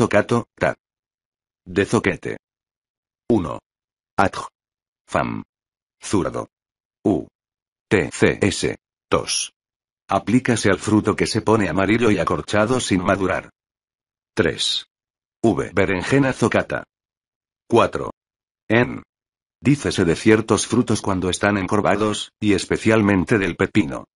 Zocato, ta. De zoquete. 1. Atj. Fam. Zurdo. U. T. C. TCS. 2. Aplícase al fruto que se pone amarillo y acorchado sin madurar. 3. V. Berenjena zocata. 4. En. Dícese de ciertos frutos cuando están encorvados, y especialmente del pepino.